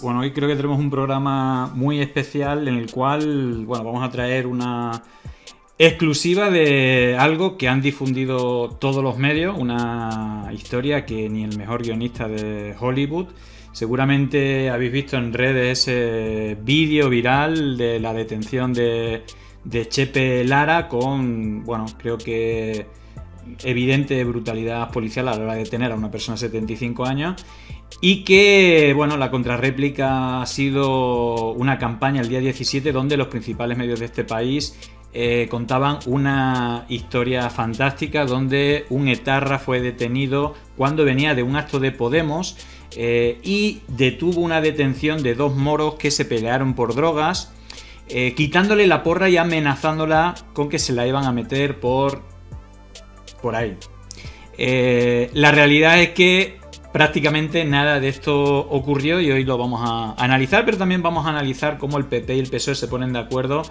Bueno, hoy creo que tenemos un programa muy especial en el cual, bueno, vamos a traer una exclusiva de algo que han difundido todos los medios, una historia que ni el mejor guionista de Hollywood. Seguramente habéis visto en redes ese vídeo viral de la detención de, de Chepe Lara con, bueno, creo que evidente brutalidad policial a la hora de detener a una persona de 75 años. Y que, bueno, la contrarréplica ha sido una campaña el día 17 donde los principales medios de este país eh, contaban una historia fantástica donde un etarra fue detenido cuando venía de un acto de Podemos eh, y detuvo una detención de dos moros que se pelearon por drogas, eh, quitándole la porra y amenazándola con que se la iban a meter por... por ahí. la realidad es que prácticamente nada de esto ocurrió y hoy lo vamos a analizar, pero también vamos a analizar cómo el PP y el PSOE se ponen de acuerdo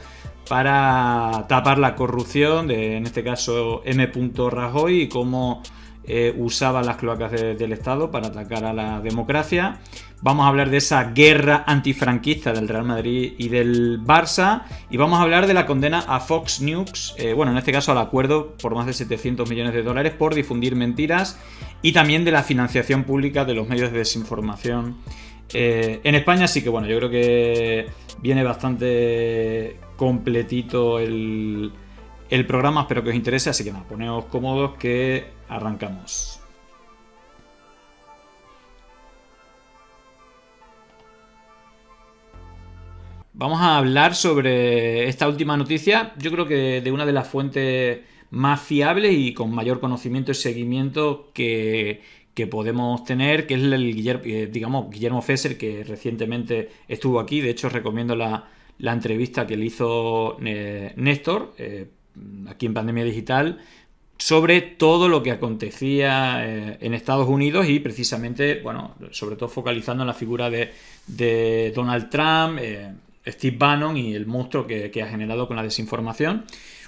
para tapar la corrupción de, en este caso, M. Rajoy y cómo eh, usaba las cloacas del Estado para atacar a la democracia. Vamos a hablar de esa guerra antifranquista del Real Madrid y del Barça. Y vamos a hablar de la condena a Fox News, eh, bueno, en este caso al acuerdo por más de 700 millones de dólares por difundir mentiras. Y también de la financiación pública de los medios de desinformación eh, en España. así que bueno, yo creo que viene bastante completito el el programa. Espero que os interese, así que nada, poneos cómodos que arrancamos. Vamos a hablar sobre esta última noticia, yo creo que de una de las fuentes más fiables y con mayor conocimiento y seguimiento que, podemos tener, que es el Guillermo, eh, digamos, Guillermo Fesser, que recientemente estuvo aquí. De hecho, recomiendo la, entrevista que le hizo eh, Néstor eh, Mm, aquí en Pandemia Digital sobre todo lo que acontecía eh, en Estados Unidos y precisamente, bueno, sobre todo focalizando en la figura de, Donald Trump, eh, Steve Bannon y el monstruo que, ha generado con la desinformación.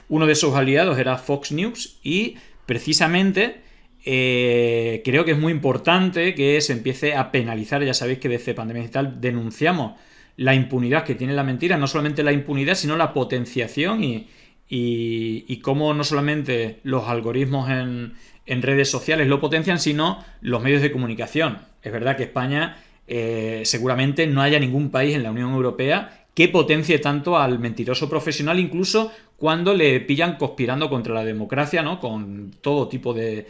Uno de sus aliados era Fox News y precisamente eh, creo que es muy importante que se empiece a penalizar. Ya sabéis que desde Pandemia Digital denunciamos la impunidad que tiene la mentira, no solamente la impunidad, sino la potenciación y, y, cómo no solamente los algoritmos en, redes sociales lo potencian, sino los medios de comunicación. Es verdad que España eh, seguramente no haya ningún país en la Unión Europea que potencie tanto al mentiroso profesional, incluso cuando le pillan conspirando contra la democracia, ¿no? Con todo tipo de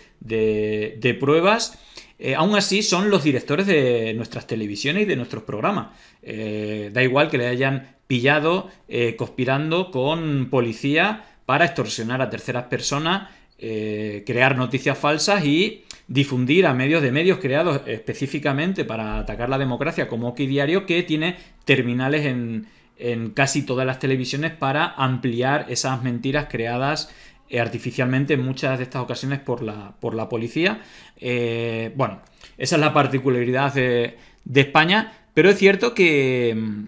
pruebas. Eh, aún así, son los directores de nuestras televisiones y de nuestros programas. Eh, da igual que le hayan pillado eh, conspirando con policía para extorsionar a terceras personas, crear noticias falsas y difundir a medios de medios creados específicamente para atacar la democracia, como Oki Diario, que tiene terminales en casi todas las televisiones para ampliar esas mentiras creadas eh, artificialmente en muchas de estas ocasiones por la, por la policía. Eh, bueno, esa es la particularidad de, España, pero es cierto que... Mm,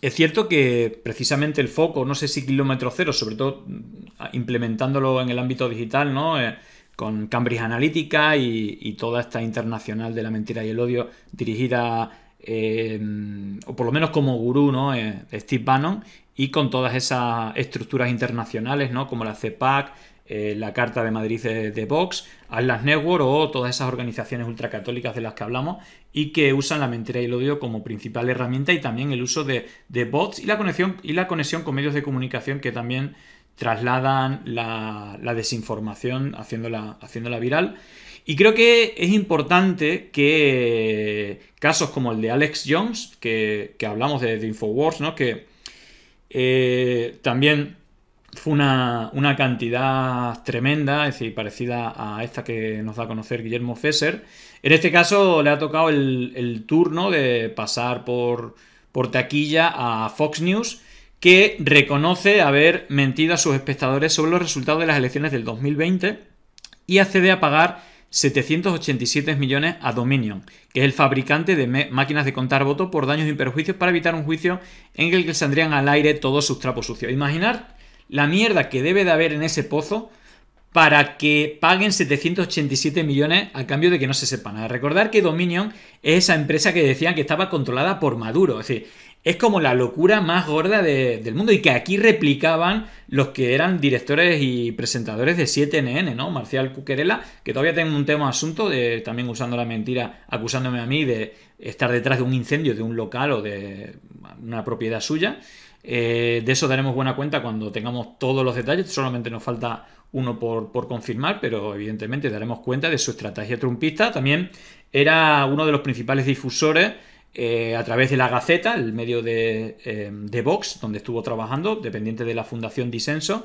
es cierto que precisamente el foco, no sé si kilómetro cero, sobre todo mm, implementándolo en el ámbito digital, ¿no? Eh, con Cambridge Analytica y, toda esta internacional de la mentira y el odio dirigida mm, o por lo menos como gurú, ¿no? Steve Bannon y con todas esas estructuras internacionales, ¿no? Como la CEPAC, eh, la Carta de Madrid de, Vox, Atlas Network o todas esas organizaciones ultracatólicas de las que hablamos y que usan la mentira y el odio como principal herramienta y también el uso de, bots y la, conexión, y la conexión con medios de comunicación que también trasladan la, desinformación haciéndola, haciéndola viral. Y creo que es importante que casos como el de Alex Jones, que, hablamos de, de Infowars, ¿no? que eh, también fue una, cantidad tremenda, es decir, parecida a esta que nos da a conocer Guillermo Fesser. En este caso le ha tocado el, turno de pasar por, por taquilla a Fox News, que reconoce haber mentido a sus espectadores sobre los resultados de las elecciones del 2020 y accede a pagar 787 millones a Dominion, que es el fabricante de máquinas de contar votos por daños y perjuicios para evitar un juicio en el que saldrían al aire todos sus trapos sucios. Imaginar la mierda que debe de haber en ese pozo para que paguen 787 millones a cambio de que no se sepa nada. Recordar que Dominion es esa empresa que decían que estaba controlada por Maduro. Es decir, es como la locura más gorda del mundo y que aquí replicaban los que eran directores y presentadores de 7NN, ¿no? Marcial Cuquerela, que todavía tengo un tema asunto, de, también usando la mentira, acusándome a mí de estar detrás de un incendio de un local o de una propiedad suya. Eh, de eso daremos buena cuenta cuando tengamos todos los detalles, solamente nos falta uno por, confirmar, pero evidentemente daremos cuenta de su estrategia trumpista. También era uno de los principales difusores eh, a través de la Gaceta, el medio eh, de, Vox, donde estuvo trabajando, dependiente de la Fundación Disenso,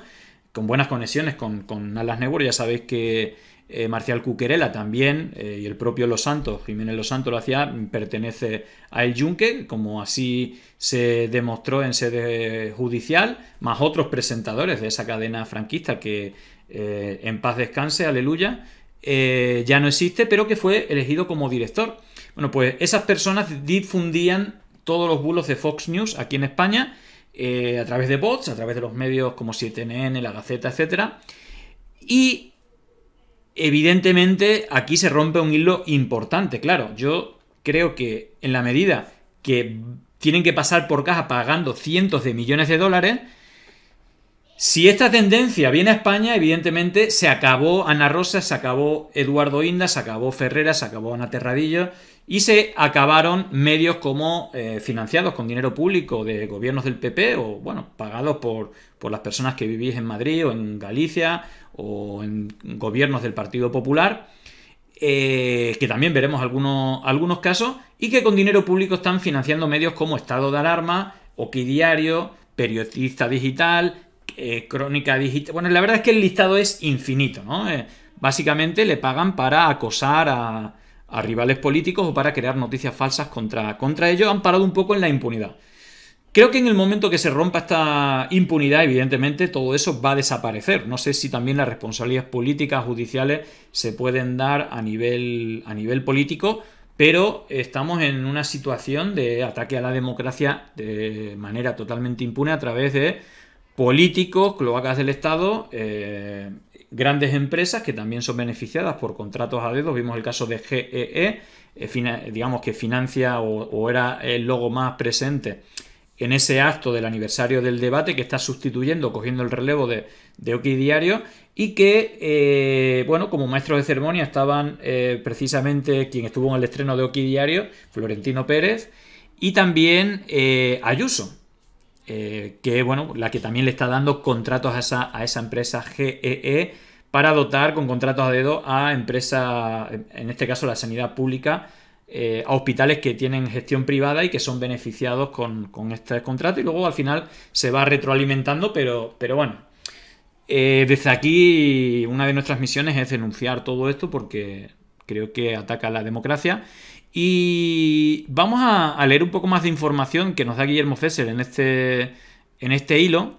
con buenas conexiones con, con Alas Network. Ya sabéis que eh, Marcial Cuquerela también, y el propio Los Santos, Jiménez Los Santos lo hacía, pertenece a El Yunque, como así se demostró en sede judicial, más otros presentadores de esa cadena franquista que eh, en paz descanse, aleluya, eh, ya no existe, pero que fue elegido como director. Bueno, pues esas personas difundían todos los bulos de Fox News aquí en España eh, a través de bots, a través de los medios como 7NN, La Gaceta, etc. Y evidentemente aquí se rompe un hilo importante, claro. Yo creo que en la medida que tienen que pasar por caja pagando cientos de millones de dólares, si esta tendencia viene a España, evidentemente se acabó Ana Rosa, se acabó Eduardo Inda, se acabó Ferrera, se acabó Ana Terradillo y se acabaron medios como eh, financiados con dinero público de gobiernos del PP o, bueno, pagados por, por las personas que vivís en Madrid o en Galicia o en gobiernos del Partido Popular. Eh, que también veremos algunos, algunos casos, y que con dinero público están financiando medios como Estado de Alarma, Oquidiario, Diario, Periodista Digital, eh, crónica Digital. Bueno, la verdad es que el listado es infinito, ¿no? Eh, básicamente le pagan para acosar a, a, rivales políticos o para crear noticias falsas contra, contra ellos. Han parado un poco en la impunidad. Creo que en el momento que se rompa esta impunidad, evidentemente, todo eso va a desaparecer. No sé si también las responsabilidades políticas, judiciales, se pueden dar a nivel, a nivel político, pero estamos en una situación de ataque a la democracia de manera totalmente impune a través de políticos, cloacas del Estado, eh, grandes empresas que también son beneficiadas por contratos a dedos. Vimos el caso de GEE, e, eh, digamos que financia o, era el logo más presente en ese acto del aniversario del debate que está sustituyendo, cogiendo el relevo de, de Diario y que, eh, bueno, como maestros de ceremonia estaban precisamente quien estuvo en el estreno de Oki Diario, Florentino Pérez, y también Ayuso, eh, que bueno, la que también le está dando contratos a esa, empresa GEE e para dotar con contratos a dedo a empresas, en este caso la sanidad pública, eh, a hospitales que tienen gestión privada y que son beneficiados con, este contrato y luego al final se va retroalimentando, pero, pero bueno. Eh, desde aquí una de nuestras misiones es denunciar todo esto porque creo que ataca la democracia y vamos a, leer un poco más de información que nos da Guillermo Fesser en este, en este hilo.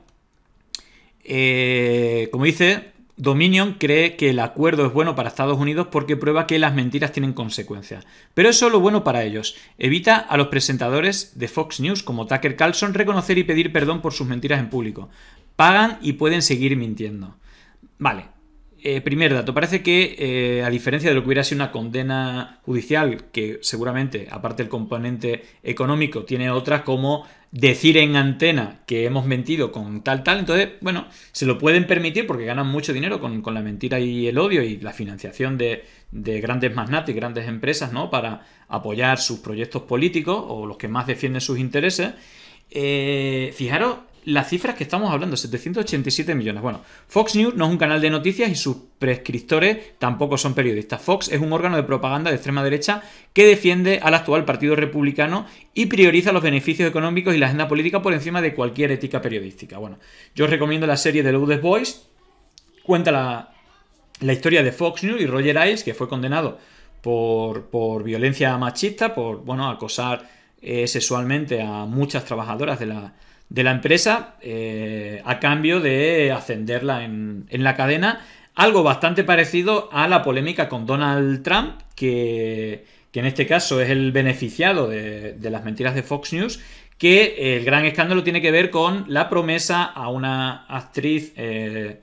Eh, como dice, Dominion cree que el acuerdo es bueno para Estados Unidos porque prueba que las mentiras tienen consecuencias. Pero es solo bueno para ellos. Evita a los presentadores de Fox News como Tucker Carlson reconocer y pedir perdón por sus mentiras en público. Pagan y pueden seguir mintiendo. Vale, eh, primer dato, parece que eh, a diferencia de lo que hubiera sido una condena judicial, que seguramente, aparte del componente económico, tiene otras como decir en antena que hemos mentido con tal, tal, entonces, bueno, se lo pueden permitir porque ganan mucho dinero con, la mentira y el odio y la financiación de, grandes magnates, grandes empresas, ¿no? Para apoyar sus proyectos políticos o los que más defienden sus intereses. Eh, fijaros las cifras que estamos hablando, 787 millones. Bueno, Fox News no es un canal de noticias y sus prescriptores tampoco son periodistas. Fox es un órgano de propaganda de extrema derecha que defiende al actual Partido Republicano y prioriza los beneficios económicos y la agenda política por encima de cualquier ética periodística. Bueno, yo os recomiendo la serie de The Boys. Cuenta la, historia de Fox News y Roger Ailes, que fue condenado por, por violencia machista, por, bueno, acosar eh, sexualmente a muchas trabajadoras de la de la empresa eh, a cambio de ascenderla en, la cadena. Algo bastante parecido a la polémica con Donald Trump, que, que en este caso es el beneficiado de, las mentiras de Fox News, que el gran escándalo tiene que ver con la promesa a una actriz eh,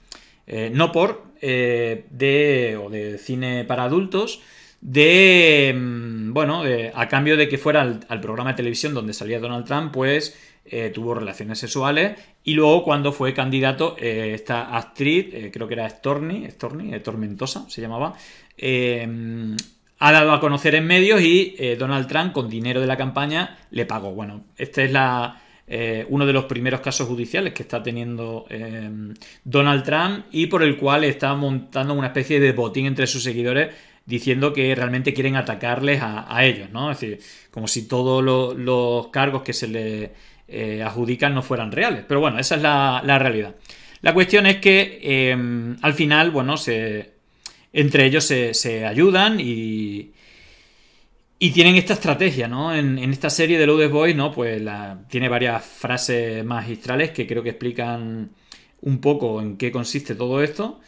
eh, no por de, o de cine para adultos de, mm, bueno, a cambio de que fuera al, programa de televisión donde salía Donald Trump, pues eh, tuvo relaciones sexuales y luego cuando fue candidato eh, esta actriz, eh, creo que era Storny, Storny, Tormentosa se llamaba, mm, ha dado a conocer en medios y Donald Trump con dinero de la campaña le pagó. Bueno, este es la, uno de los primeros casos judiciales que está teniendo Donald Trump y por el cual está montando una especie de botín entre sus seguidores diciendo que realmente quieren atacarles a, ellos, ¿no? Es decir, como si todos los cargos que se les eh, adjudican no fueran reales. Pero bueno, esa es la, realidad. La cuestión es que em, al final, bueno, se, entre ellos se, ayudan y, y tienen esta estrategia, ¿no? En, esta serie de Loaded Boys, ¿no? Pues tiene varias frases magistrales que creo que explican un poco en qué consiste todo esto.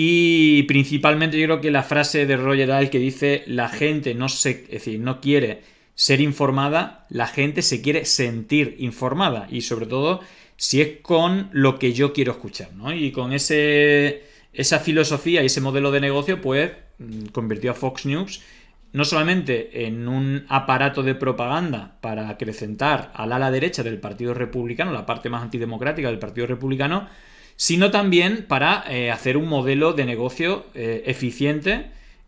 Y principalmente yo creo que la frase de Roger Al que dice la gente no se, no quiere ser informada, la gente se quiere sentir informada y sobre todo si es con lo que yo quiero escuchar, ¿no? Y con ese esa filosofía y ese modelo de negocio pues mm, convirtió a Fox News no solamente en un aparato de propaganda para acrecentar al ala derecha del Partido Republicano, la parte más antidemocrática del Partido Republicano, sino también para eh, hacer un modelo de negocio eh, eficiente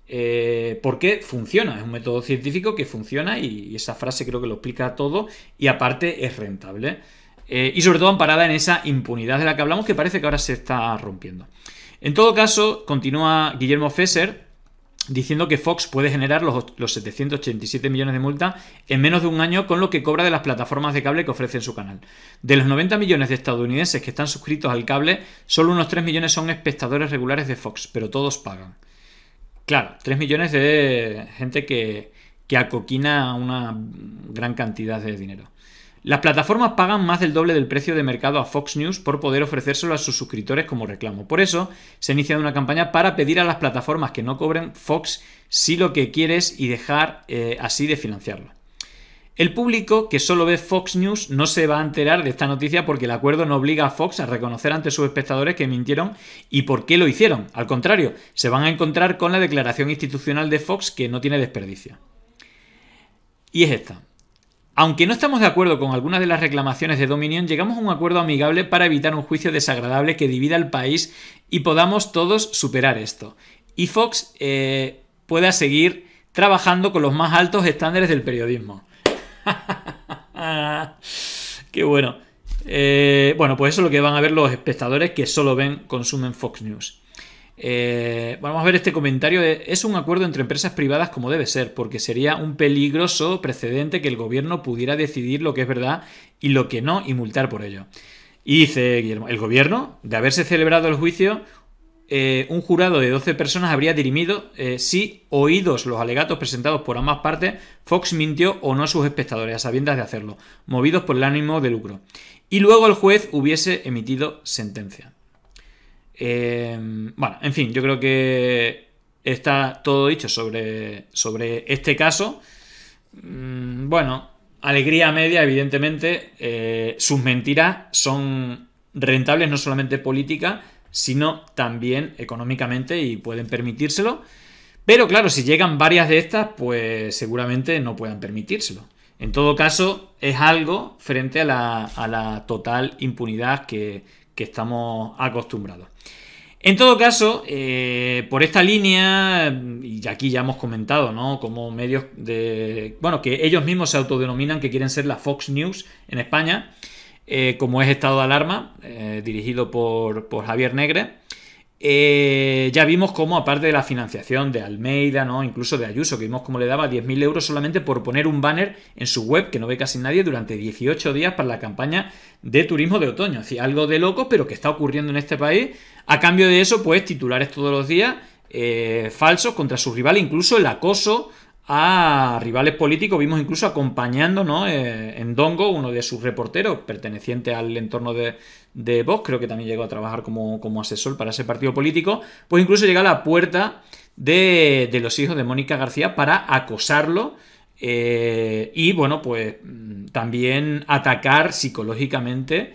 eh, porque funciona, es un método científico que funciona y, y, esa frase creo que lo explica todo y aparte es rentable. y sobre todo amparada en esa impunidad de la que hablamos que parece que ahora se está rompiendo. En todo caso, continúa Guillermo Fesser, diciendo que Fox puede generar los, 787 millones de multa en menos de un año con lo que cobra de las plataformas de cable que ofrecen su canal. De los 90 millones de estadounidenses que están suscritos al cable, solo unos 3 millones son espectadores regulares de Fox, pero todos pagan. Claro, 3 millones de gente que, que acoquina una gran cantidad de dinero. Las plataformas pagan más del doble del precio de mercado a Fox News por poder ofrecérselo a sus suscriptores como reclamo. Por eso se ha iniciado una campaña para pedir a las plataformas que no cobren Fox si lo que quieres y dejar eh, así de financiarlo. El público que solo ve Fox News no se va a enterar de esta noticia porque el acuerdo no obliga a Fox a reconocer ante sus espectadores que mintieron y por qué lo hicieron. Al contrario, se van a encontrar con la declaración institucional de Fox que no tiene desperdicio. Y es esta. Aunque no estamos de acuerdo con algunas de las reclamaciones de Dominion, llegamos a un acuerdo amigable para evitar un juicio desagradable que divida al país y podamos todos superar esto. Y Fox eh, pueda seguir trabajando con los más altos estándares del periodismo. Qué bueno. Eh, bueno, pues eso es lo que van a ver los espectadores que solo ven, consumen Fox News. Eh, vamos a ver este comentario. es un acuerdo entre empresas privadas como debe ser, porque sería un peligroso precedente que el gobierno pudiera decidir lo que es verdad y lo que no y multar por ello. Y dice Guillermo, el gobierno, de haberse celebrado el juicio, eh, un jurado de 12 personas habría dirimido eh, si, oídos los alegatos presentados por ambas partes, Fox mintió o no a sus espectadores, a sabiendas de hacerlo, movidos por el ánimo de lucro. Y luego el juez hubiese emitido sentencia. Em, bueno, en fin, yo creo que está todo dicho sobre, sobre este caso. Mm, bueno, alegría media, evidentemente, eh, sus mentiras son rentables no solamente política, sino también económicamente y pueden permitírselo. Pero claro, si llegan varias de estas, pues seguramente no puedan permitírselo. En todo caso, es algo frente a la total impunidad que, que estamos acostumbrados. En todo caso, eh, por esta línea, y aquí ya hemos comentado, ¿no? Como medios de. Bueno, que ellos mismos se autodenominan que quieren ser la Fox News en España, eh, como es Estado de Alarma, eh, dirigido por, por Javier Negre. Eh, ya vimos cómo, aparte de la financiación de Almeida, ¿no? incluso de Ayuso, que vimos cómo le daba 10.000 euros solamente por poner un banner en su web, que no ve casi nadie, durante 18 días para la campaña de turismo de otoño. Es decir, algo de loco pero que está ocurriendo en este país. A cambio de eso, pues titulares todos los días eh, falsos contra su rival incluso el acoso a rivales políticos, vimos incluso acompañándonos eh, en Dongo, uno de sus reporteros, perteneciente al entorno de, de Vox, creo que también llegó a trabajar como, asesor para ese partido político, pues incluso llega a la puerta de, los hijos de Mónica García para acosarlo eh, y, bueno, pues mm, también atacar psicológicamente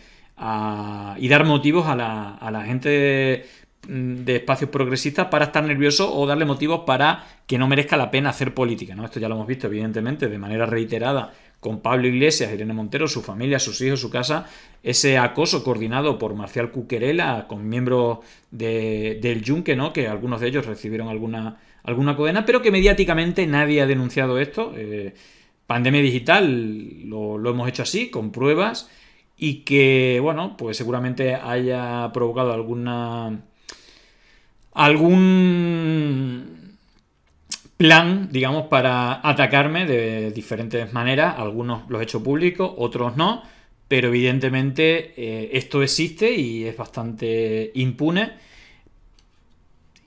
y dar motivos a la, a la gente Mm, de espacios progresistas para estar nervioso o darle motivos para que no merezca la pena hacer política. ¿no? Esto ya lo hemos visto, evidentemente, de manera reiterada con Pablo Iglesias, Irene Montero, su familia, sus hijos, su casa, ese acoso coordinado por Marcial Cuquerela con miembros del Yunque, ¿no? que algunos de ellos recibieron alguna, alguna condena, pero que mediáticamente nadie ha denunciado esto. Eh, pandemia digital lo hemos hecho así, con pruebas, y que, bueno, pues seguramente haya provocado alguna algún plan, digamos, para atacarme de diferentes maneras. Algunos los he hecho públicos, otros no. Pero evidentemente eh, esto existe y es bastante impune.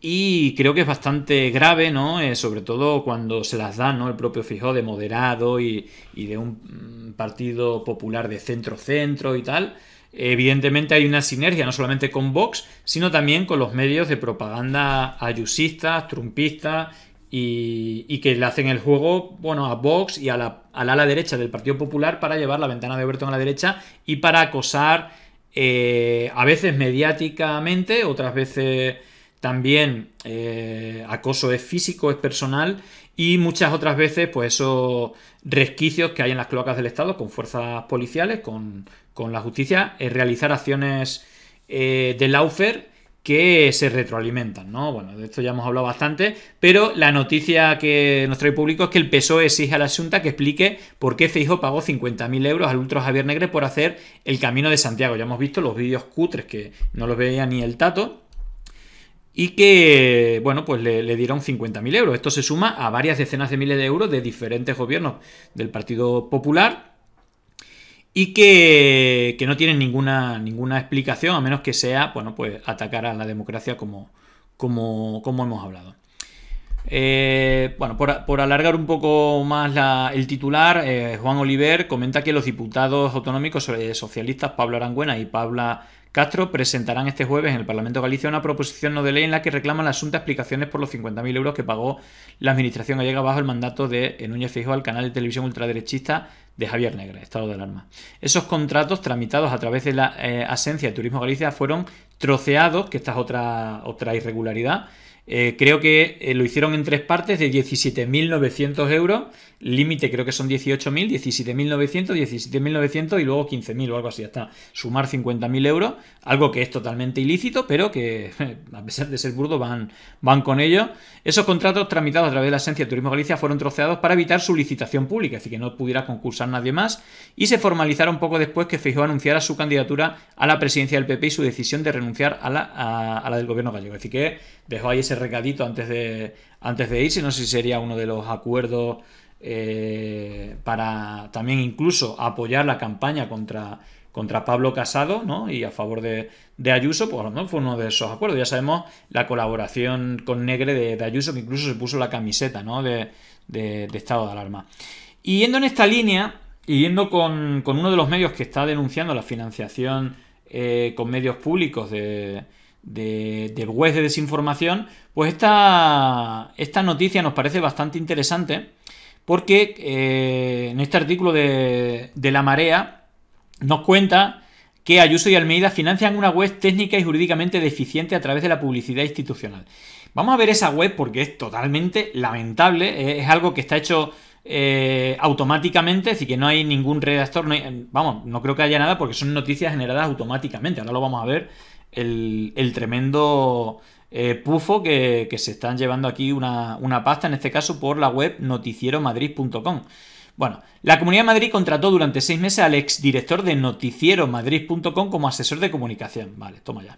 Y creo que es bastante grave, ¿no? Eh, sobre todo cuando se las da, El propio fijo de moderado y, y de un mm, partido popular de centro-centro y tal evidentemente hay una sinergia no solamente con Vox, sino también con los medios de propaganda ayusistas, trumpistas y, que le hacen el juego bueno, a Vox y a la, al ala derecha del Partido Popular para llevar la ventana de Overton a la derecha y para acosar eh, a veces mediáticamente, otras veces también eh, acoso es físico, es personal y muchas otras veces, pues esos resquicios que hay en las cloacas del Estado con fuerzas policiales, con, la justicia, es realizar acciones eh, de laufer que se retroalimentan, ¿no? Bueno, de esto ya hemos hablado bastante, pero la noticia que nos trae público es que el PSOE exige a la Junta que explique por qué Feijo pagó 50.000 euros al ultra Javier Negre por hacer el Camino de Santiago. Ya hemos visto los vídeos cutres que no los veía ni el tato, y que, bueno, pues le, dieron 50.000 euros. Esto se suma a varias decenas de miles de euros de diferentes gobiernos del Partido Popular y que, no tienen ninguna, ninguna explicación, a menos que sea, bueno, pues atacar a la democracia como, como, hemos hablado. Eh, bueno, por, alargar un poco más el titular, eh, Juan Oliver comenta que los diputados autonómicos eh, socialistas Pablo Arangüena y Paula Castro presentarán este jueves en el Parlamento de Galicia una proposición no de ley en la que reclaman la asunta explicaciones por los 50.000 euros que pagó la administración gallega bajo el mandato de Núñez Fijo al canal de televisión ultraderechista de Javier Negre, estado de alarma. Esos contratos tramitados a través de la eh, Asencia de Turismo Galicia fueron troceados, que esta es otra, otra irregularidad, eh, creo que eh, lo hicieron en tres partes de 17.900 euros. Límite creo que son 18.000, 17.900, 17.900 y luego 15.000 o algo así. Hasta sumar 50.000 euros. Algo que es totalmente ilícito, pero que a pesar de ser burdo van, van con ello. Esos contratos tramitados a través de la Agencia de Turismo Galicia fueron troceados para evitar su licitación pública, es decir, que no pudiera concursar nadie más, y se formalizaron poco después que Feijóo anunciara su candidatura a la presidencia del PP y su decisión de renunciar a la, del gobierno gallego. Así que dejó ahí ese recadito antes de, antes de irse, no sé si sería uno de los acuerdos eh, para también incluso apoyar la campaña contra contra Pablo Casado ¿no? y a favor de, Ayuso, pues no fue uno de esos acuerdos. Ya sabemos la colaboración con Negre de, Ayuso, que incluso se puso la camiseta ¿no? de, estado de alarma. Y yendo en esta línea, y yendo con, uno de los medios que está denunciando la financiación eh, con medios públicos de, de, de web de desinformación, pues esta, esta noticia nos parece bastante interesante porque eh, en este artículo de, de La Marea nos cuenta que Ayuso y Almeida financian una web técnica y jurídicamente deficiente a través de la publicidad institucional. Vamos a ver esa web porque es totalmente lamentable, eh, es algo que está hecho eh, automáticamente, así que no hay ningún redactor, vamos, no creo que haya nada porque son noticias generadas automáticamente, ahora lo vamos a ver, el, tremendo eh, pufo que, se están llevando aquí una, una pasta, en este caso por la web noticieromadrid.com. Bueno, la Comunidad de Madrid contrató durante seis meses al exdirector de noticieromadrid.com como asesor de comunicación. Vale, toma ya.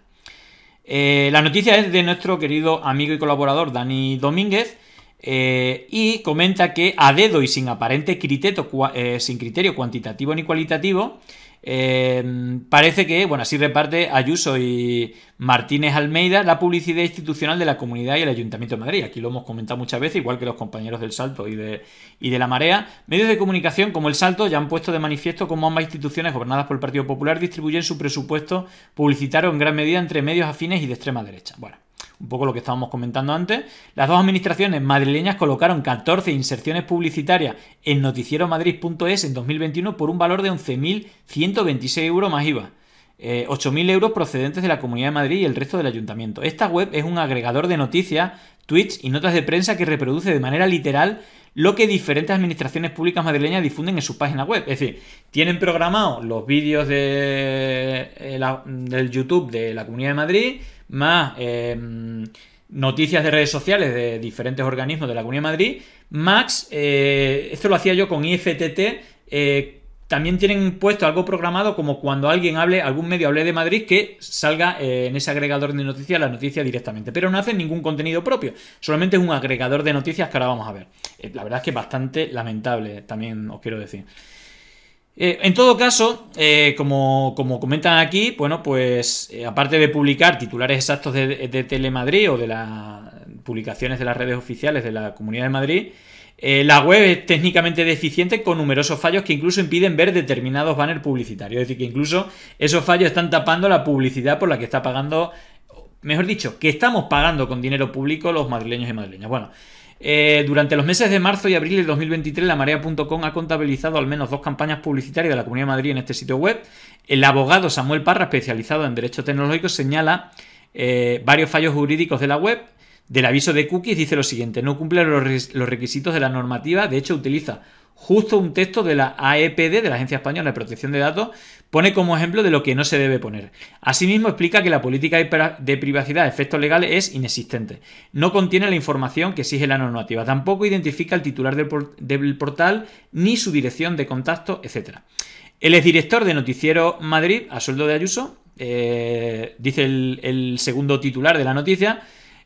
Eh, la noticia es de nuestro querido amigo y colaborador Dani Domínguez eh, y comenta que a dedo y sin aparente eh, sin criterio cuantitativo ni cualitativo, Em, parece que, bueno, así reparte Ayuso y Martínez Almeida la publicidad institucional de la comunidad y el Ayuntamiento de Madrid. Aquí lo hemos comentado muchas veces, igual que los compañeros del Salto y de, y de La Marea. Medios de comunicación como el Salto ya han puesto de manifiesto cómo ambas instituciones gobernadas por el Partido Popular distribuyen su presupuesto publicitario en gran medida entre medios afines y de extrema derecha. Bueno un poco lo que estábamos comentando antes, las dos administraciones madrileñas colocaron 14 inserciones publicitarias en noticieromadrid.es en 2021 por un valor de 11.126 euros más IVA. 8.000 eh, euros procedentes de la Comunidad de Madrid y el resto del ayuntamiento. Esta web es un agregador de noticias, tweets y notas de prensa que reproduce de manera literal lo que diferentes administraciones públicas madrileñas difunden en su página web. Es decir, tienen programados los vídeos de, eh, del YouTube de la Comunidad de Madrid, más eh, noticias de redes sociales de diferentes organismos de la Comunidad de Madrid, Max, eh, esto lo hacía yo con IFTT, eh, también tienen puesto algo programado como cuando alguien hable, algún medio hable de Madrid, que salga en ese agregador de noticias la noticia directamente. Pero no hacen ningún contenido propio, solamente es un agregador de noticias que ahora vamos a ver. la verdad es que es bastante lamentable, también os quiero decir. Eh, en todo caso, eh, como, comentan aquí, bueno, pues eh, aparte de publicar titulares exactos de, Telemadrid o de las publicaciones de las redes oficiales de la Comunidad de Madrid, la web es técnicamente deficiente con numerosos fallos que incluso impiden ver determinados banners publicitarios. Es decir, que incluso esos fallos están tapando la publicidad por la que está pagando, mejor dicho, que estamos pagando con dinero público los madrileños y madrileñas. Bueno, eh, durante los meses de marzo y abril de 2023, la marea.com ha contabilizado al menos dos campañas publicitarias de la Comunidad de Madrid en este sitio web. El abogado Samuel Parra, especializado en derecho tecnológico, señala eh, varios fallos jurídicos de la web. Del aviso de cookies dice lo siguiente, no cumple los requisitos de la normativa, de hecho utiliza justo un texto de la AEPD, de la Agencia Española de Protección de Datos, pone como ejemplo de lo que no se debe poner. Asimismo, explica que la política de privacidad de efectos legales es inexistente. No contiene la información que exige la normativa. Tampoco identifica el titular del, portal ni su dirección de contacto, etc. El exdirector de Noticiero Madrid, a sueldo de Ayuso, eh, dice el segundo titular de la noticia,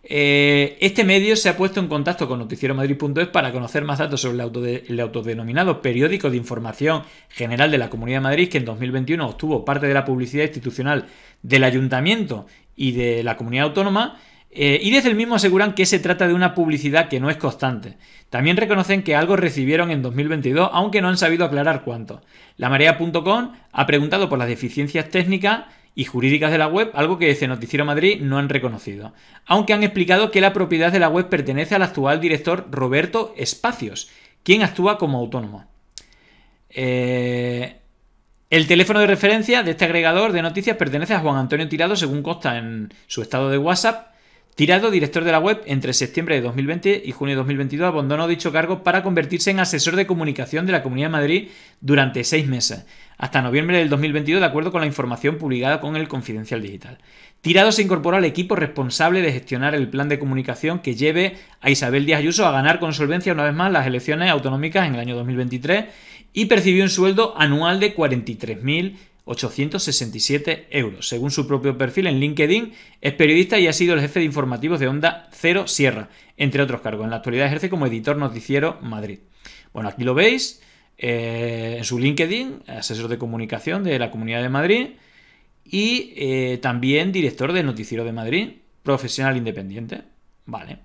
eh, este medio se ha puesto en contacto con noticieromadrid.es para conocer más datos sobre el, autodenominado periódico de información general de la Comunidad de Madrid que en 2021 obtuvo parte de la publicidad institucional del ayuntamiento y de la comunidad autónoma. Eh, y desde el mismo aseguran que se trata de una publicidad que no es constante. También reconocen que algo recibieron en 2022, aunque no han sabido aclarar cuánto. La Marea.com ha preguntado por las deficiencias técnicas y jurídicas de la web, algo que desde Noticiero Madrid no han reconocido. Aunque han explicado que la propiedad de la web pertenece al actual director Roberto Espacios, quien actúa como autónomo. Eh, el teléfono de referencia de este agregador de noticias pertenece a Juan Antonio Tirado, según consta en su estado de WhatsApp, Tirado, director de la web, entre septiembre de 2020 y junio de 2022 abandonó dicho cargo para convertirse en asesor de comunicación de la Comunidad de Madrid durante seis meses, hasta noviembre del 2022, de acuerdo con la información publicada con el Confidencial Digital. Tirado se incorporó al equipo responsable de gestionar el plan de comunicación que lleve a Isabel Díaz Ayuso a ganar con solvencia una vez más las elecciones autonómicas en el año 2023 y percibió un sueldo anual de 43.000 867 euros. Según su propio perfil en LinkedIn, es periodista y ha sido el jefe de informativos de Onda Cero Sierra, entre otros cargos. En la actualidad ejerce como editor noticiero Madrid. Bueno, aquí lo veis, eh, en su LinkedIn, asesor de comunicación de la Comunidad de Madrid y eh, también director de Noticiero de Madrid, profesional independiente. Vale.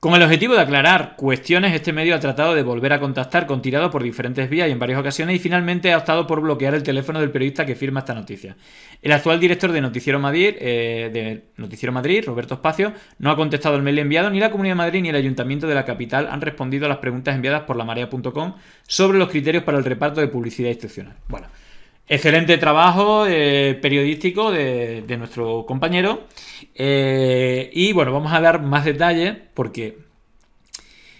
Con el objetivo de aclarar cuestiones, este medio ha tratado de volver a contactar con Tirado por diferentes vías y en varias ocasiones y finalmente ha optado por bloquear el teléfono del periodista que firma esta noticia. El actual director de Noticiero Madrid, eh, de Noticiero Madrid Roberto Espacio, no ha contestado el mail enviado, ni la Comunidad de Madrid ni el Ayuntamiento de la Capital han respondido a las preguntas enviadas por la marea.com sobre los criterios para el reparto de publicidad institucional. Bueno. Excelente trabajo eh, periodístico de, nuestro compañero. Eh, y bueno, vamos a dar más detalles porque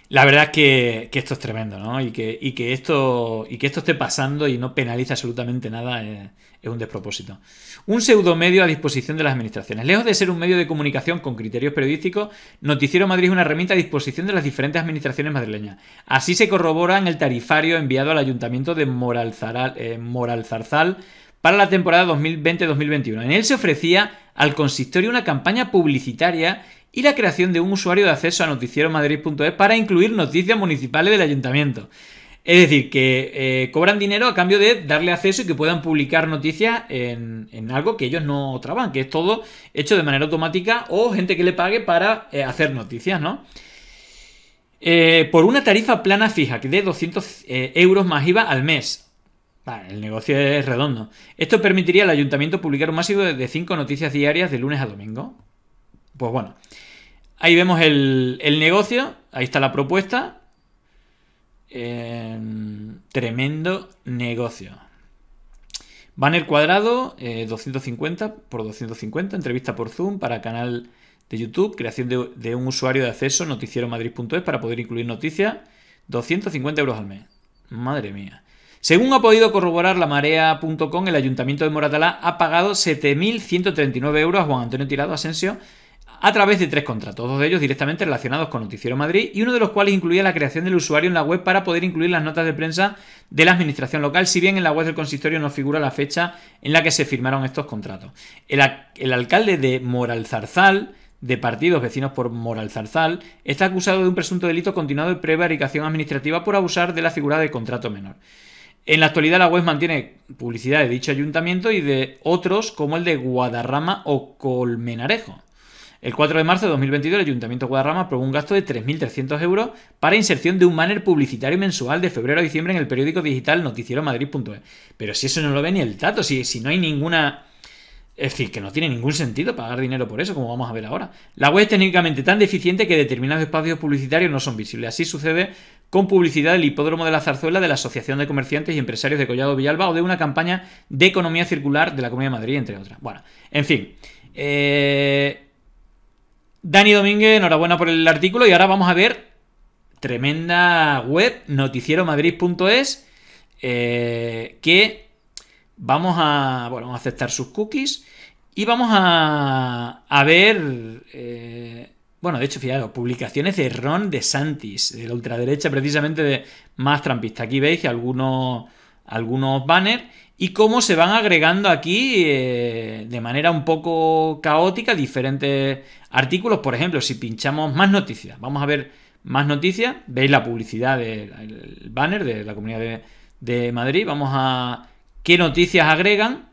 la verdad es que, esto es tremendo, ¿no? Y que, esto, esté pasando y no penaliza absolutamente nada. Eh, es un despropósito. Un pseudomedio a disposición de las administraciones. Lejos de ser un medio de comunicación con criterios periodísticos, Noticiero Madrid es una herramienta a disposición de las diferentes administraciones madrileñas. Así se corrobora en el tarifario enviado al Ayuntamiento de Moralzaral, eh, Moralzarzal para la temporada 2020-2021. En él se ofrecía al consistorio una campaña publicitaria y la creación de un usuario de acceso a noticieromadrid.es para incluir noticias municipales del ayuntamiento. Es decir, que eh, cobran dinero a cambio de darle acceso y que puedan publicar noticias en, algo que ellos no traban, que es todo hecho de manera automática o gente que le pague para eh, hacer noticias, ¿no? Eh, por una tarifa plana fija que de 200 euros más IVA al mes. el negocio es redondo. Esto permitiría al ayuntamiento publicar un máximo de 5 noticias diarias de lunes a domingo. Pues bueno, ahí vemos el negocio, ahí está la propuesta, tremendo negocio. Banner cuadrado, 250 eh, por 250, entrevista por Zoom para canal de YouTube, creación de, un usuario de acceso, noticiero madrid.es para poder incluir noticias, 250 euros al mes. Madre mía. Según ha podido corroborar la marea.com, el Ayuntamiento de Moratalá ha pagado 7.139 euros a Juan Antonio Tirado Asensio a través de tres contratos, dos de ellos directamente relacionados con Noticiero Madrid y uno de los cuales incluía la creación del usuario en la web para poder incluir las notas de prensa de la administración local, si bien en la web del consistorio no figura la fecha en la que se firmaron estos contratos. El, alcalde de Moralzarzal de partidos vecinos por Moralzarzal está acusado de un presunto delito continuado de prevaricación administrativa por abusar de la figura de contrato menor. En la actualidad la web mantiene publicidad de dicho ayuntamiento y de otros como el de Guadarrama o Colmenarejo. El 4 de marzo de 2022 el Ayuntamiento de Guadarrama aprobó un gasto de 3.300 euros para inserción de un banner publicitario mensual de febrero a diciembre en el periódico digital noticieromadrid.es. Pero si eso no lo ve ni el dato, si, si no hay ninguna... Es decir, que no tiene ningún sentido pagar dinero por eso, como vamos a ver ahora. La web es técnicamente tan deficiente que determinados espacios publicitarios no son visibles. Así sucede con publicidad del Hipódromo de la Zarzuela de la Asociación de Comerciantes y Empresarios de Collado Villalba o de una campaña de economía circular de la Comunidad de Madrid, entre otras. Bueno, en fin. Eh, Dani Domínguez, enhorabuena por el artículo y ahora vamos a ver tremenda web, noticieromadrid.es, eh, que vamos a, bueno, a aceptar sus cookies y vamos a, ver, eh, bueno, de hecho, fijaros, publicaciones de Ron DeSantis, de la ultraderecha precisamente de más trampista. Aquí veis algunos, algunos banners y cómo se van agregando aquí eh, de manera un poco caótica diferentes artículos. Por ejemplo, si pinchamos más noticias, vamos a ver más noticias, veis la publicidad del banner de la Comunidad de, Madrid, vamos a qué noticias agregan.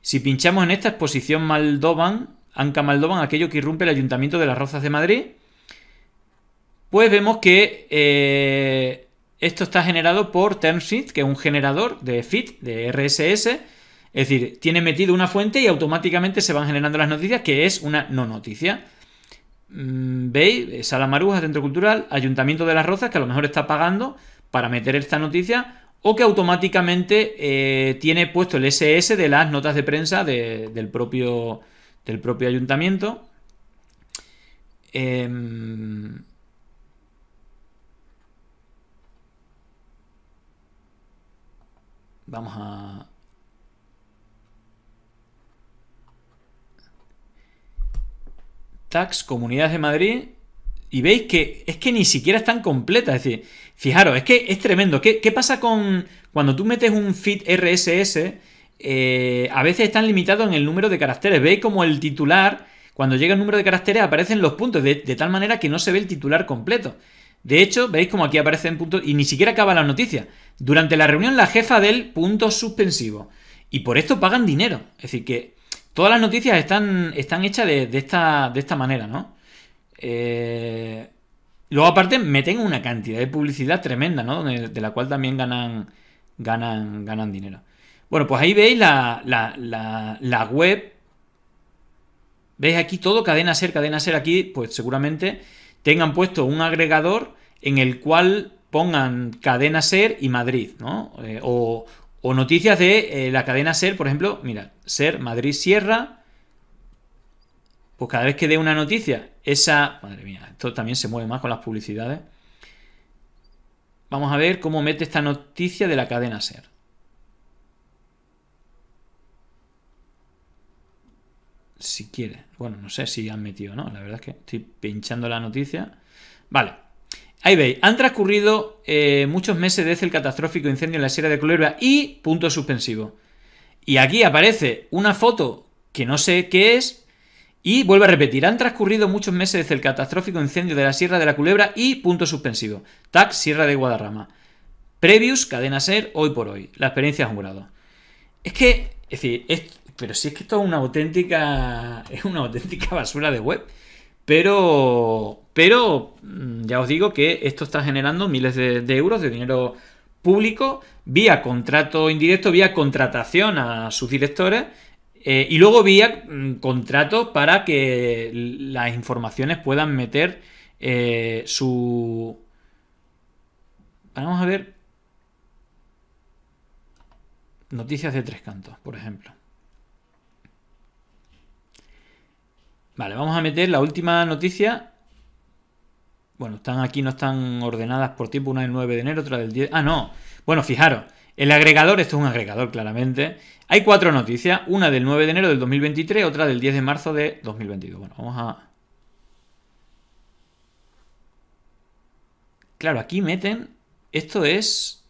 Si pinchamos en esta exposición Maldovan, Anca Maldovan, aquello que irrumpe el Ayuntamiento de las Rozas de Madrid, pues vemos que eh, esto está generado por TermSheet, que es un generador de feed, de RSS. Es decir, tiene metido una fuente y automáticamente se van generando las noticias, que es una no noticia. Mm, veis, Sala Maruja, Centro Cultural, Ayuntamiento de las Rozas, que a lo mejor está pagando para meter esta noticia, o que automáticamente eh, tiene puesto el SS de las notas de prensa del, propio, del propio ayuntamiento. Eh, Vamos a... Tax, comunidades de Madrid. Y veis que es que ni siquiera están completas. Es decir, fijaros, es que es tremendo. ¿Qué, pasa con cuando tú metes un feed RSS? Eh, a veces están limitados en el número de caracteres. Veis como el titular, cuando llega el número de caracteres, aparecen los puntos, de tal manera que no se ve el titular completo. De hecho, veis como aquí aparecen puntos y ni siquiera acaba la noticia. Durante la reunión la jefa del punto suspensivo. Y por esto pagan dinero. Es decir, que todas las noticias están, están hechas de, esta, de esta manera, ¿no? Eh, luego, aparte, meten una cantidad de publicidad tremenda, ¿no? De, la cual también ganan, ganan, ganan dinero. Bueno, pues ahí veis la, la web. Veis aquí todo cadena ser, cadena ser. Aquí, pues seguramente tengan puesto un agregador en el cual pongan cadena ser y Madrid, ¿no? Eh, o, noticias de eh, la cadena ser, por ejemplo, mira, ser Madrid Sierra, pues cada vez que dé una noticia, esa... Madre mía, esto también se mueve más con las publicidades. Vamos a ver cómo mete esta noticia de la cadena ser. Si quiere, bueno, no sé si han metido no. La verdad es que estoy pinchando la noticia. Vale. Ahí veis, han transcurrido eh, muchos meses desde el catastrófico incendio en la Sierra de Culebra y punto suspensivo. Y aquí aparece una foto que no sé qué es y vuelvo a repetir, han transcurrido muchos meses desde el catastrófico incendio de la Sierra de la Culebra y punto suspensivo. TAC Sierra de Guadarrama. Previus, cadena ser, hoy por hoy. La experiencia es un grado. Es que, es decir, pero si es que esto es una auténtica. Es una auténtica basura de web. Pero. Pero mm, ya os digo que esto está generando miles de, euros de dinero público vía contrato indirecto, vía contratación a sus directores eh, y luego vía mm, contrato para que las informaciones puedan meter eh, su... Vamos a ver. Noticias de tres cantos, por ejemplo. Vale, vamos a meter la última noticia. Bueno, están aquí, no están ordenadas por tiempo, una del 9 de enero, otra del 10. Ah, no. Bueno, fijaros, el agregador, esto es un agregador claramente. Hay cuatro noticias, una del 9 de enero del 2023, otra del 10 de marzo de 2022. Bueno, vamos a... Claro, aquí meten... Esto es...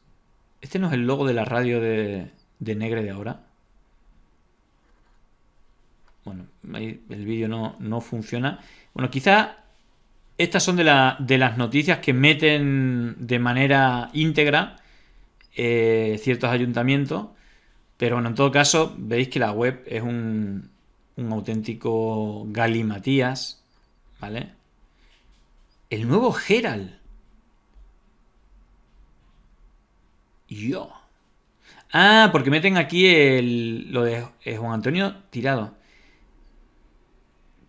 Este no es el logo de la radio de, de Negre de ahora. Bueno, ahí el vídeo no, funciona. Bueno, quizá estas son de, las noticias que meten de manera íntegra eh, ciertos ayuntamientos. Pero bueno, en todo caso, veis que la web es un, un auténtico galimatías, ¿vale? El nuevo Gerald. Yo. Ah, porque meten aquí lo de Juan Antonio Tirado.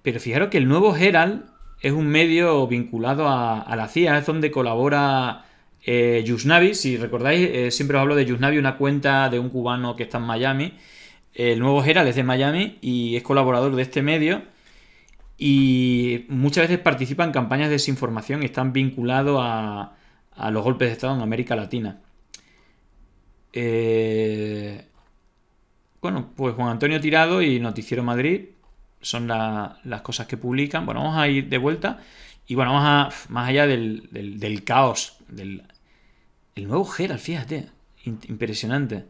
Pero fijaros que el nuevo Herald es un medio vinculado a, la CIA, es donde colabora eh, Yusnavi. Si recordáis, eh, siempre os hablo de Yusnavi, una cuenta de un cubano que está en Miami. El nuevo Herald es de Miami y es colaborador de este medio. Y muchas veces participa en campañas de desinformación y están vinculados a, los golpes de Estado en América Latina. Eh, bueno, pues Juan Antonio Tirado y Noticiero Madrid son las cosas que publican. Bueno, vamos a ir de vuelta y bueno, vamos a, más allá del, del, caos, del el nuevo Gerald, fíjate, impresionante.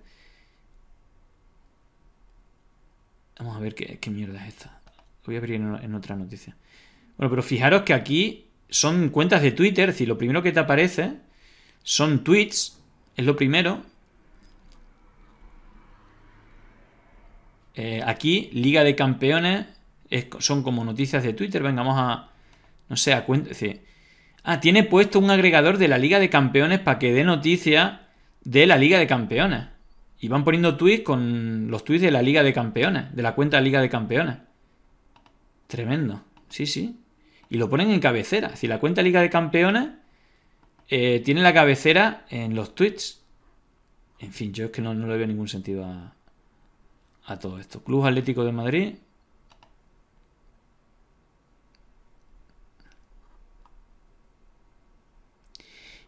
Vamos a ver qué, qué mierda es esta. Lo voy a abrir en, otra noticia. Bueno, pero fijaros que aquí son cuentas de Twitter, si lo primero que te aparece son tweets, es lo primero. Eh, aquí, Liga de Campeones, son como noticias de Twitter. vengamos a. No sé, a cuenta. Ah, tiene puesto un agregador de la Liga de Campeones para que dé noticia de la Liga de Campeones. Y van poniendo tweets con los tweets de la Liga de Campeones, de la cuenta Liga de Campeones. Tremendo. Sí, sí. Y lo ponen en cabecera. Si la cuenta Liga de Campeones eh, tiene la cabecera en los tweets. En fin, yo es que no, no le veo ningún sentido a, a todo esto. Club Atlético de Madrid,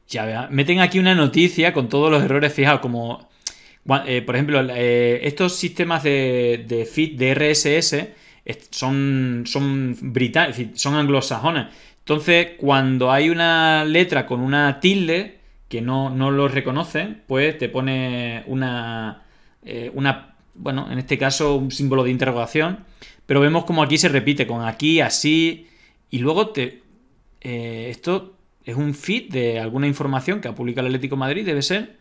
Ya vea. Meten aquí una noticia con todos los errores fijados, como. Eh, por ejemplo, eh, estos sistemas de, de de RSS son, son, son anglosajones. Entonces, cuando hay una letra con una tilde que no, lo reconocen, pues te pone una, eh, una, bueno, en este caso un símbolo de interrogación, pero vemos como aquí se repite con aquí, así, y luego te, esto es un feed de alguna información que ha publicado el Atlético Madrid, debe ser,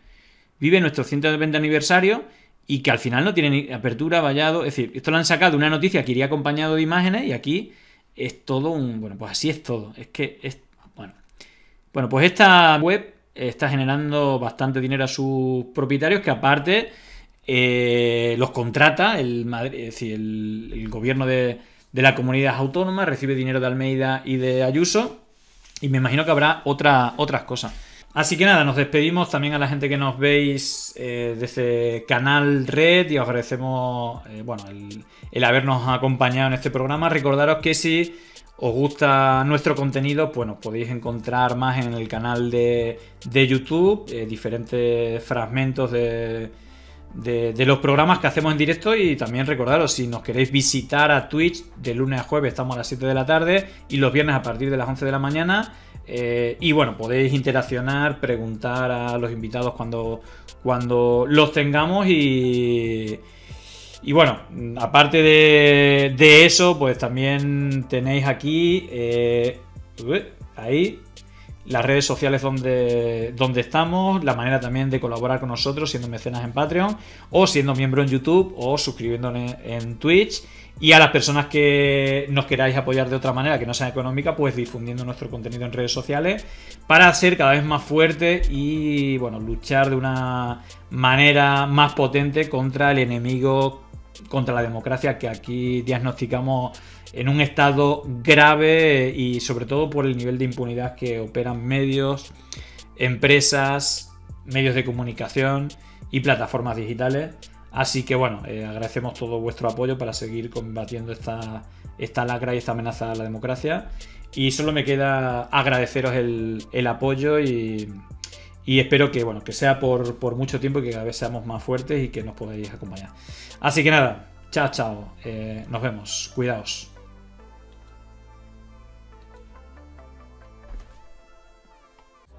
vive nuestro 120 aniversario y que al final no tiene apertura, vallado, es decir, esto lo han sacado de una noticia que iría acompañado de imágenes y aquí es todo un, bueno, pues así es todo, es que es, bueno. Bueno, pues esta web está generando bastante dinero a sus propietarios que aparte eh, los contrata, el, el, gobierno de, de la comunidad autónoma recibe dinero de Almeida y de Ayuso y me imagino que habrá otra, otras cosas. Así que nada, nos despedimos también a la gente que nos veis desde eh, este Canal Red y os agradecemos eh, bueno, el, habernos acompañado en este programa. Recordaros que si os gusta nuestro contenido, bueno podéis encontrar más en el canal de, YouTube, eh, diferentes fragmentos de de, los programas que hacemos en directo y también recordaros si nos queréis visitar a Twitch de lunes a jueves estamos a las 7 de la tarde y los viernes a partir de las 11 de la mañana eh, y bueno, podéis interaccionar, preguntar a los invitados cuando, cuando los tengamos y... Y bueno, aparte de, eso, pues también tenéis aquí... Eh, ahí las redes sociales donde, donde estamos, la manera también de colaborar con nosotros siendo mecenas en Patreon o siendo miembro en YouTube o suscribiéndonos en Twitch. Y a las personas que nos queráis apoyar de otra manera que no sea económica, pues difundiendo nuestro contenido en redes sociales para ser cada vez más fuerte y bueno, luchar de una manera más potente contra el enemigo, contra la democracia que aquí diagnosticamos en un estado grave y sobre todo por el nivel de impunidad que operan medios, empresas, medios de comunicación y plataformas digitales. Así que bueno, eh, agradecemos todo vuestro apoyo para seguir combatiendo esta, esta lacra y esta amenaza a la democracia. Y solo me queda agradeceros el, apoyo y, espero que, bueno, que sea por, mucho tiempo y que cada vez seamos más fuertes y que nos podáis acompañar. Así que nada, chao, chao. Eh, nos vemos. Cuidaos.